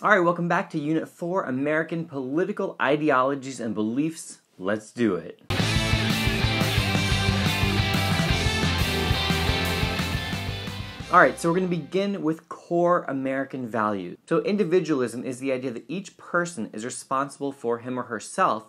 All right, welcome back to Unit 4 American Political Ideologies and Beliefs. Let's do it. All right, so we're going to begin with core American values. So, individualism is the idea that each person is responsible for him or herself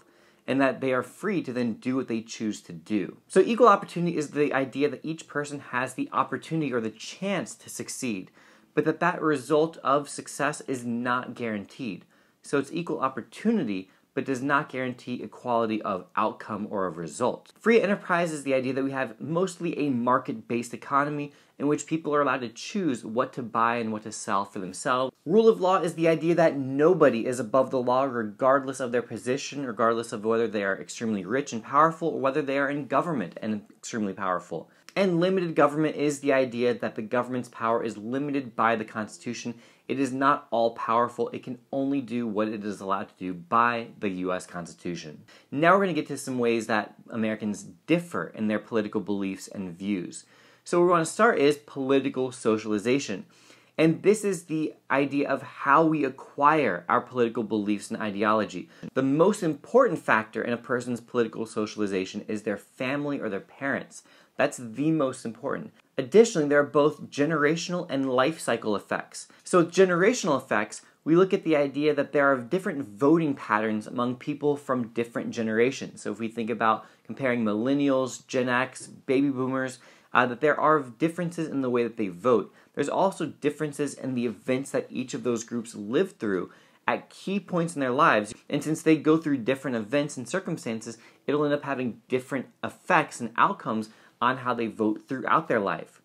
and that they are free to then do what they choose to do. So, equal opportunity is the idea that each person has the opportunity or the chance to succeed but that that result of success is not guaranteed. So it's equal opportunity but does not guarantee equality of outcome or of result. Free enterprise is the idea that we have mostly a market based economy in which people are allowed to choose what to buy and what to sell for themselves. Rule of law is the idea that nobody is above the law regardless of their position, regardless of whether they are extremely rich and powerful or whether they are in government and extremely powerful. And limited government is the idea that the government's power is limited by the Constitution it is not all powerful. It can only do what it is allowed to do by the US Constitution. Now we're going to get to some ways that Americans differ in their political beliefs and views. So, where we want to start is political socialization. And this is the idea of how we acquire our political beliefs and ideology. The most important factor in a person's political socialization is their family or their parents. That's the most important. Additionally, there are both generational and life cycle effects. So, with generational effects, we look at the idea that there are different voting patterns among people from different generations. So, if we think about comparing millennials, Gen X, baby boomers, uh, that there are differences in the way that they vote. There's also differences in the events that each of those groups live through at key points in their lives. And since they go through different events and circumstances, it'll end up having different effects and outcomes on how they vote throughout their life.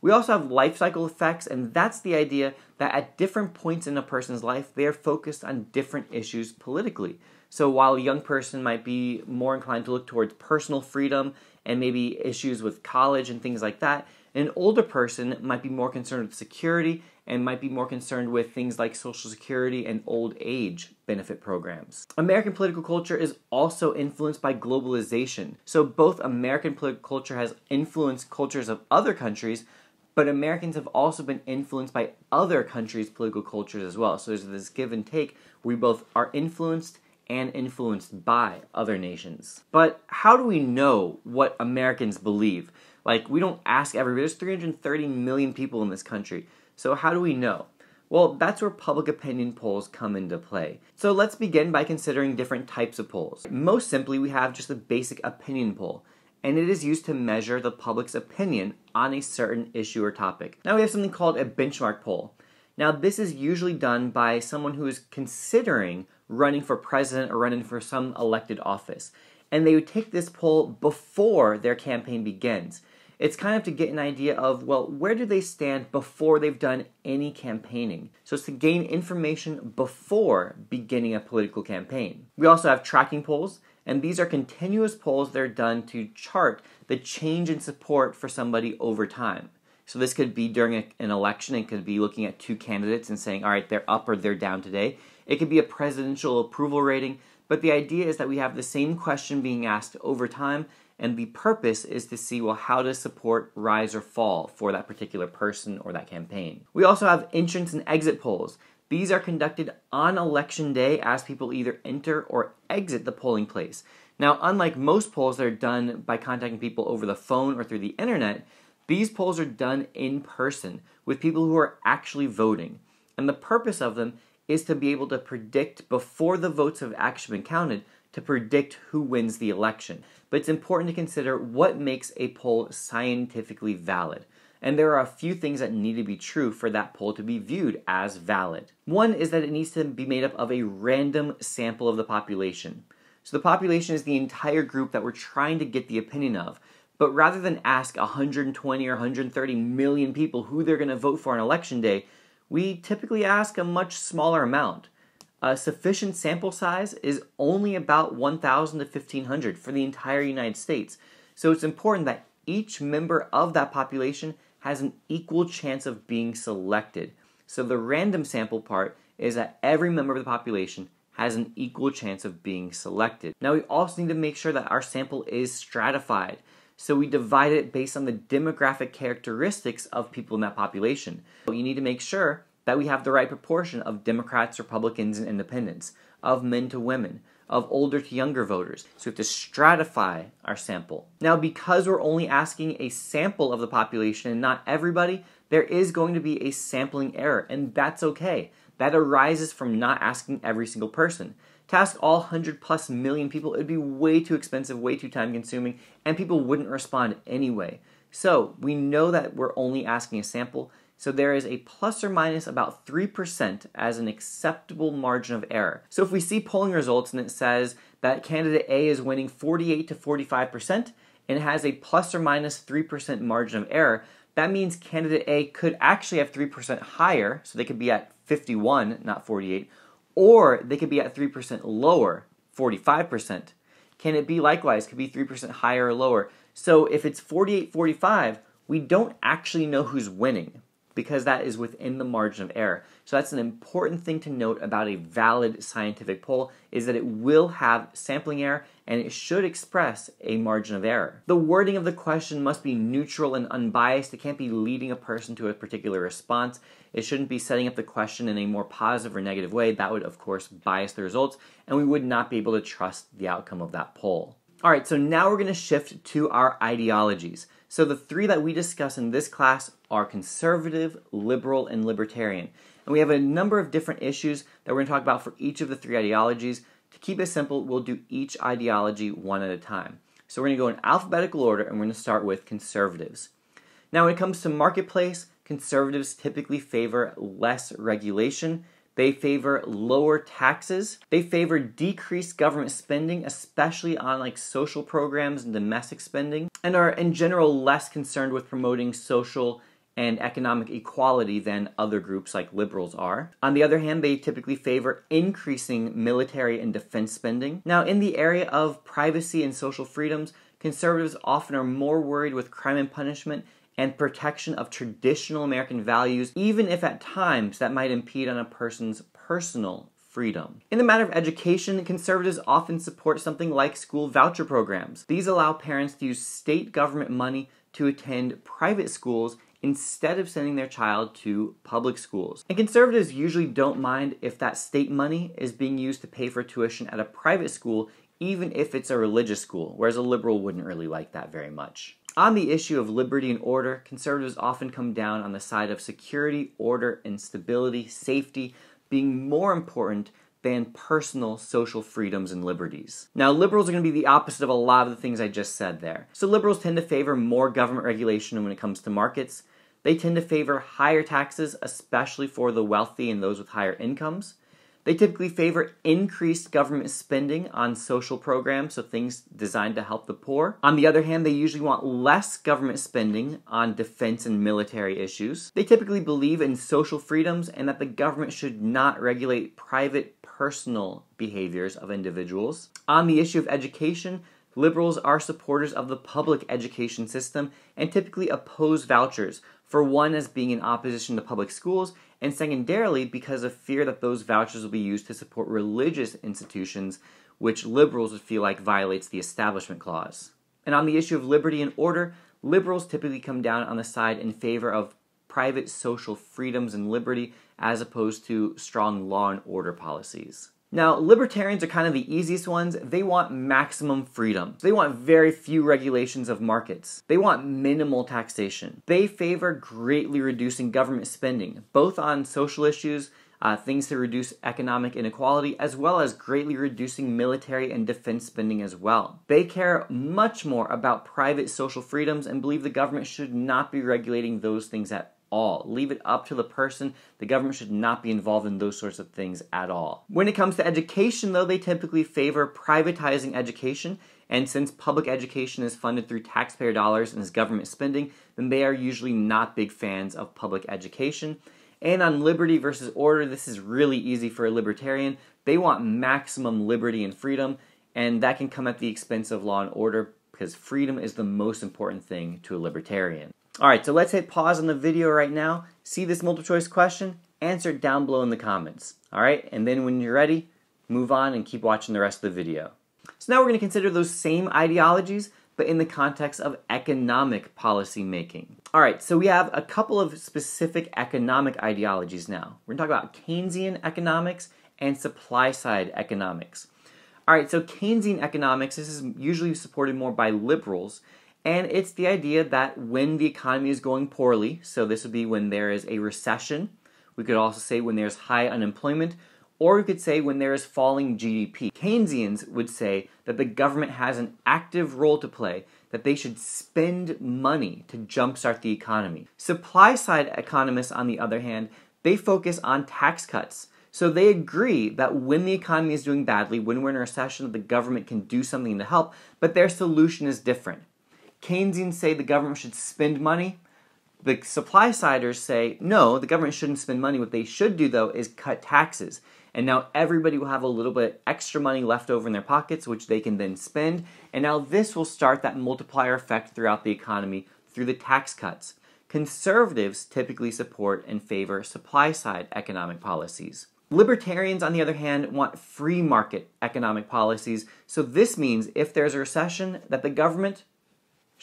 We also have life cycle effects, and that's the idea that at different points in a person's life, they are focused on different issues politically. So while a young person might be more inclined to look towards personal freedom and maybe issues with college and things like that, an older person might be more concerned with security and might be more concerned with things like Social Security and old age benefit programs. American political culture is also influenced by globalization. So, both American political culture has influenced cultures of other countries, but Americans have also been influenced by other countries' political cultures as well. So, there's this give and take. We both are influenced and influenced by other nations. But how do we know what Americans believe? Like, we don't ask everybody. There's 330 million people in this country. So, how do we know? Well, that's where public opinion polls come into play. So, let's begin by considering different types of polls. Most simply, we have just a basic opinion poll, and it is used to measure the public's opinion on a certain issue or topic. Now, we have something called a benchmark poll. Now, this is usually done by someone who is considering running for president or running for some elected office. And they would take this poll before their campaign begins. It's kind of to get an idea of, well, where do they stand before they've done any campaigning? So it's to gain information before beginning a political campaign. We also have tracking polls, and these are continuous polls that are done to chart the change in support for somebody over time. So this could be during a, an election, it could be looking at two candidates and saying, all right, they're up or they're down today. It could be a presidential approval rating, but the idea is that we have the same question being asked over time and the purpose is to see, well, how to support rise or fall for that particular person or that campaign. We also have entrance and exit polls. These are conducted on election day as people either enter or exit the polling place. Now, unlike most polls that are done by contacting people over the phone or through the internet, these polls are done in person with people who are actually voting. And the purpose of them is to be able to predict before the votes have actually been counted to predict who wins the election. But it's important to consider what makes a poll scientifically valid. And there are a few things that need to be true for that poll to be viewed as valid. One is that it needs to be made up of a random sample of the population. So the population is the entire group that we're trying to get the opinion of. But rather than ask 120 or 130 million people who they're going to vote for on election day, we typically ask a much smaller amount a sufficient sample size is only about 1,000 to 1,500 for the entire United States. So it's important that each member of that population has an equal chance of being selected. So the random sample part is that every member of the population has an equal chance of being selected. Now we also need to make sure that our sample is stratified. So we divide it based on the demographic characteristics of people in that population. But you need to make sure that we have the right proportion of Democrats, Republicans, and Independents, of men to women, of older to younger voters. So we have to stratify our sample. Now, because we're only asking a sample of the population and not everybody, there is going to be a sampling error, and that's okay. That arises from not asking every single person. To ask all 100 plus million people, it would be way too expensive, way too time consuming, and people wouldn't respond anyway. So we know that we're only asking a sample. So there is a plus or minus about 3% as an acceptable margin of error. So if we see polling results and it says that candidate A is winning 48 to 45% and has a plus or minus 3% margin of error, that means candidate A could actually have 3% higher, so they could be at 51, not 48, or they could be at 3% lower, 45%. Can it be likewise? Could be 3% higher or lower. So if it's 48 45, we don't actually know who's winning because that is within the margin of error. So that's an important thing to note about a valid scientific poll is that it will have sampling error and it should express a margin of error. The wording of the question must be neutral and unbiased. It can't be leading a person to a particular response. It shouldn't be setting up the question in a more positive or negative way. That would, of course, bias the results, and we would not be able to trust the outcome of that poll. All right, so now we're gonna shift to our ideologies. So the three that we discuss in this class are conservative, liberal, and libertarian. And we have a number of different issues that we're going to talk about for each of the three ideologies. To keep it simple, we'll do each ideology one at a time. So we're going to go in alphabetical order and we're going to start with conservatives. Now, when it comes to marketplace, conservatives typically favor less regulation they favor lower taxes. They favor decreased government spending, especially on like social programs and domestic spending, and are in general less concerned with promoting social and economic equality than other groups like liberals are. On the other hand, they typically favor increasing military and defense spending. Now, in the area of privacy and social freedoms, conservatives often are more worried with crime and punishment and protection of traditional American values, even if at times that might impede on a person's personal freedom. In the matter of education, conservatives often support something like school voucher programs. These allow parents to use state government money to attend private schools instead of sending their child to public schools. And conservatives usually don't mind if that state money is being used to pay for tuition at a private school, even if it's a religious school, whereas a liberal wouldn't really like that very much. On the issue of liberty and order, conservatives often come down on the side of security, order, and stability, safety being more important than personal social freedoms and liberties. Now, liberals are going to be the opposite of a lot of the things I just said there. So, liberals tend to favor more government regulation when it comes to markets. They tend to favor higher taxes, especially for the wealthy and those with higher incomes. They typically favor increased government spending on social programs, so things designed to help the poor. On the other hand, they usually want less government spending on defense and military issues. They typically believe in social freedoms and that the government should not regulate private personal behaviors of individuals. On the issue of education, Liberals are supporters of the public education system and typically oppose vouchers, for one, as being in opposition to public schools, and secondarily, because of fear that those vouchers will be used to support religious institutions, which liberals would feel like violates the Establishment Clause. And on the issue of liberty and order, liberals typically come down on the side in favor of private social freedoms and liberty as opposed to strong law and order policies. Now, libertarians are kind of the easiest ones. They want maximum freedom. They want very few regulations of markets. They want minimal taxation. They favor greatly reducing government spending, both on social issues, uh, things to reduce economic inequality, as well as greatly reducing military and defense spending as well. They care much more about private social freedoms and believe the government should not be regulating those things at all. Leave it up to the person. The government should not be involved in those sorts of things at all. When it comes to education, though, they typically favor privatizing education. And since public education is funded through taxpayer dollars and is government spending, then they are usually not big fans of public education. And on liberty versus order, this is really easy for a libertarian. They want maximum liberty and freedom, and that can come at the expense of law and order because freedom is the most important thing to a libertarian. All right, so let's hit pause on the video right now, see this multiple choice question, answer it down below in the comments. All right, and then when you're ready, move on and keep watching the rest of the video. So now we're going to consider those same ideologies, but in the context of economic policy making. All right, so we have a couple of specific economic ideologies now. We're going to talk about Keynesian economics and supply side economics. All right, so Keynesian economics, this is usually supported more by liberals, and it's the idea that when the economy is going poorly, so this would be when there is a recession, we could also say when there's high unemployment, or we could say when there is falling GDP. Keynesians would say that the government has an active role to play, that they should spend money to jumpstart the economy. Supply side economists, on the other hand, they focus on tax cuts. So they agree that when the economy is doing badly, when we're in a recession, the government can do something to help, but their solution is different. Keynesians say the government should spend money. The supply siders say, no, the government shouldn't spend money. What they should do, though, is cut taxes. And now everybody will have a little bit extra money left over in their pockets, which they can then spend. And now this will start that multiplier effect throughout the economy through the tax cuts. Conservatives typically support and favor supply side economic policies. Libertarians, on the other hand, want free market economic policies. So this means if there's a recession, that the government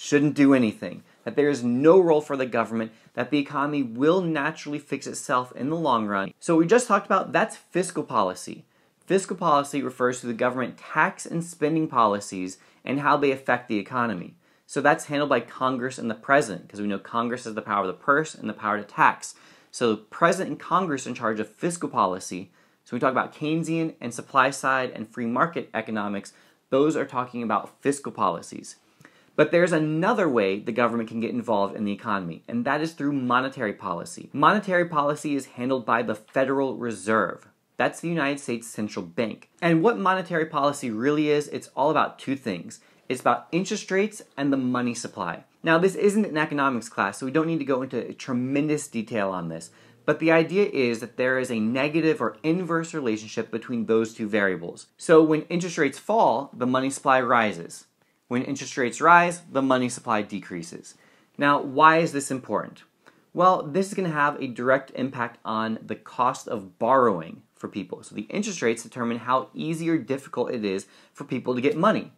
shouldn't do anything, that there is no role for the government, that the economy will naturally fix itself in the long run. So, we just talked about that's fiscal policy. Fiscal policy refers to the government tax and spending policies and how they affect the economy. So that's handled by Congress and the President, because we know Congress has the power of the purse and the power to tax. So the President and Congress are in charge of fiscal policy. So we talk about Keynesian and supply side and free market economics. Those are talking about fiscal policies. But there's another way the government can get involved in the economy, and that is through monetary policy. Monetary policy is handled by the Federal Reserve. That's the United States Central Bank. And what monetary policy really is, it's all about two things. It's about interest rates and the money supply. Now, this isn't an economics class, so we don't need to go into tremendous detail on this, but the idea is that there is a negative or inverse relationship between those two variables. So when interest rates fall, the money supply rises. When interest rates rise, the money supply decreases. Now, why is this important? Well, this is going to have a direct impact on the cost of borrowing for people. So the interest rates determine how easy or difficult it is for people to get money.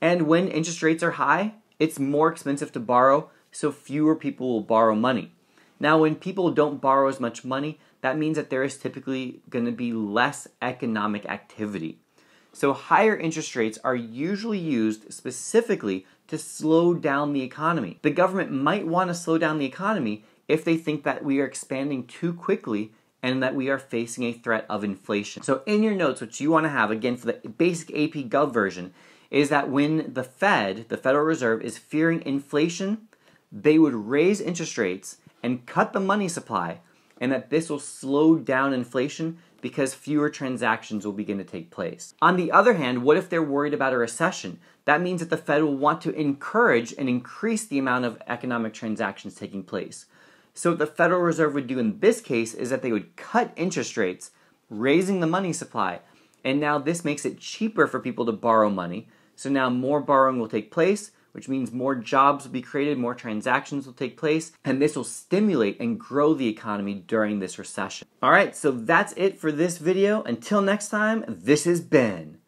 And when interest rates are high, it's more expensive to borrow, so fewer people will borrow money. Now, when people don't borrow as much money, that means that there is typically going to be less economic activity. So, higher interest rates are usually used specifically to slow down the economy. The government might want to slow down the economy if they think that we are expanding too quickly and that we are facing a threat of inflation. So, in your notes, what you want to have, again, for the basic AP Gov version, is that when the Fed, the Federal Reserve, is fearing inflation, they would raise interest rates and cut the money supply, and that this will slow down inflation because fewer transactions will begin to take place. On the other hand, what if they're worried about a recession? That means that the Fed will want to encourage and increase the amount of economic transactions taking place. So, what the Federal Reserve would do in this case is that they would cut interest rates, raising the money supply. And now this makes it cheaper for people to borrow money. So, now more borrowing will take place, which means more jobs will be created, more transactions will take place, and this will stimulate and grow the economy during this recession. All right, so that's it for this video. Until next time, this has been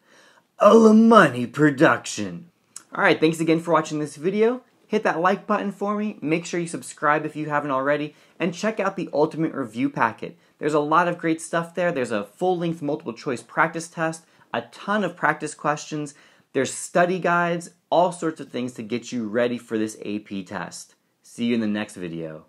a Money Production. All right, thanks again for watching this video. Hit that like button for me, make sure you subscribe if you haven't already, and check out the Ultimate Review Packet. There's a lot of great stuff there. There's a full-length multiple choice practice test, a ton of practice questions, there's study guides, all sorts of things to get you ready for this AP test. See you in the next video.